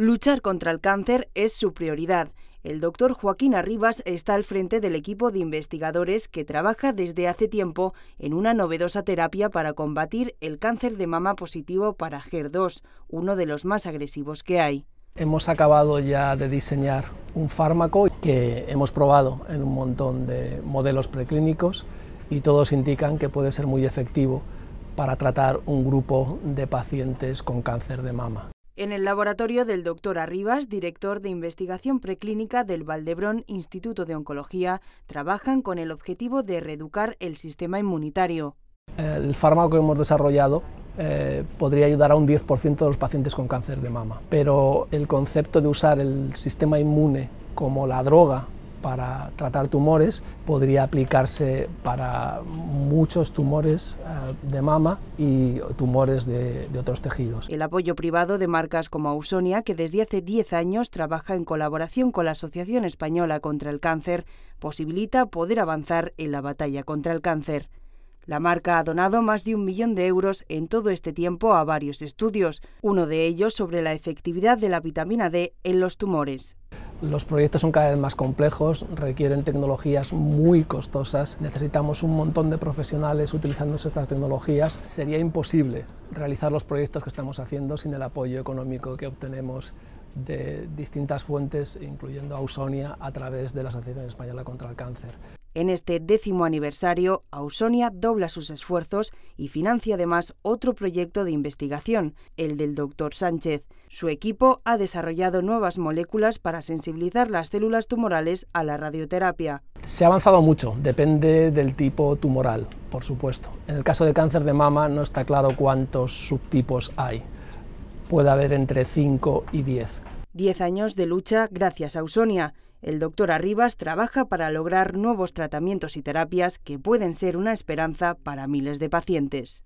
Luchar contra el cáncer es su prioridad. El doctor Joaquín Arribas está al frente del equipo de investigadores que trabaja desde hace tiempo en una novedosa terapia para combatir el cáncer de mama positivo para ger 2 uno de los más agresivos que hay. Hemos acabado ya de diseñar un fármaco que hemos probado en un montón de modelos preclínicos y todos indican que puede ser muy efectivo para tratar un grupo de pacientes con cáncer de mama. En el laboratorio del doctor Arribas, director de investigación preclínica del Valdebrón Instituto de Oncología, trabajan con el objetivo de reeducar el sistema inmunitario. El fármaco que hemos desarrollado eh, podría ayudar a un 10% de los pacientes con cáncer de mama, pero el concepto de usar el sistema inmune como la droga para tratar tumores podría aplicarse para muchos tumores eh, de mama y tumores de, otros tejidos. El apoyo privado de marcas como Ausonia, que desde hace 10 años trabaja en colaboración con la Asociación Española contra el Cáncer, posibilita poder avanzar en la batalla contra el cáncer. La marca ha donado más de un millón de euros en todo este tiempo a varios estudios, uno de ellos sobre la efectividad de la vitamina D en los tumores. Los proyectos son cada vez más complejos, requieren tecnologías muy costosas, necesitamos un montón de profesionales utilizando estas tecnologías. Sería imposible realizar los proyectos que estamos haciendo sin el apoyo económico que obtenemos de distintas fuentes, incluyendo Ausonia, a través de la Asociación Española contra el Cáncer. En este décimo aniversario, Ausonia dobla sus esfuerzos y financia además otro proyecto de investigación, el del doctor Sánchez. Su equipo ha desarrollado nuevas moléculas para sensibilizar las células tumorales a la radioterapia. Se ha avanzado mucho, depende del tipo tumoral, por supuesto. En el caso de cáncer de mama no está claro cuántos subtipos hay. Puede haber entre 5 y 10. 10 años de lucha gracias a Ausonia el doctor Arribas trabaja para lograr nuevos tratamientos y terapias que pueden ser una esperanza para miles de pacientes.